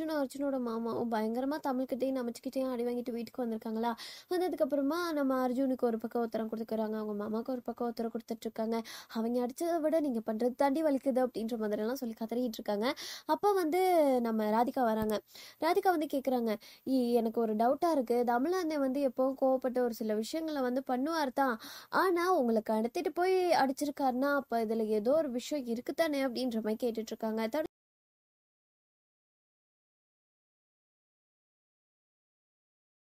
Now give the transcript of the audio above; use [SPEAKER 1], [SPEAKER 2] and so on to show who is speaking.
[SPEAKER 1] அர்ஜுனா அர்ஜுனோட மாமாவும் பயங்கரமாக தமிழ்கிட்டையும் நமச்சுக்கிட்டையும் அடி வாங்கிட்டு வீட்டுக்கு வந்திருக்காங்களா வந்ததுக்கப்புறமா நம்ம அர்ஜுனுக்கு ஒரு பக்கம் உத்தரம் கொடுத்துக்கிறாங்க அவங்க மாமாவுக்கு ஒரு பக்கம் உத்தரம் கொடுத்துட்ருக்காங்க அவங்க அடித்ததை விட நீங்கள் பண்ணுறது தாண்டி வலிக்குது அப்படின்ற மாதிரிலாம் சொல்லி கதறிட்டு இருக்காங்க அப்போ வந்து நம்ம ராதிகா வராங்க ராதிகா வந்து கேட்குறாங்க எனக்கு ஒரு டவுட்டாக இருக்குது தமிழாந்தன் வந்து எப்போவும் கோவப்பட்ட ஒரு சில விஷயங்களை வந்து பண்ணுவார் தான் ஆனால் உங்களுக்கு அடுத்துட்டு போய் அடிச்சிருக்காருன்னா அப்போ இதில் ஏதோ ஒரு விஷயம் இருக்குது தானே அப்படின்ற மாதிரி கேட்டுட்ருக்காங்க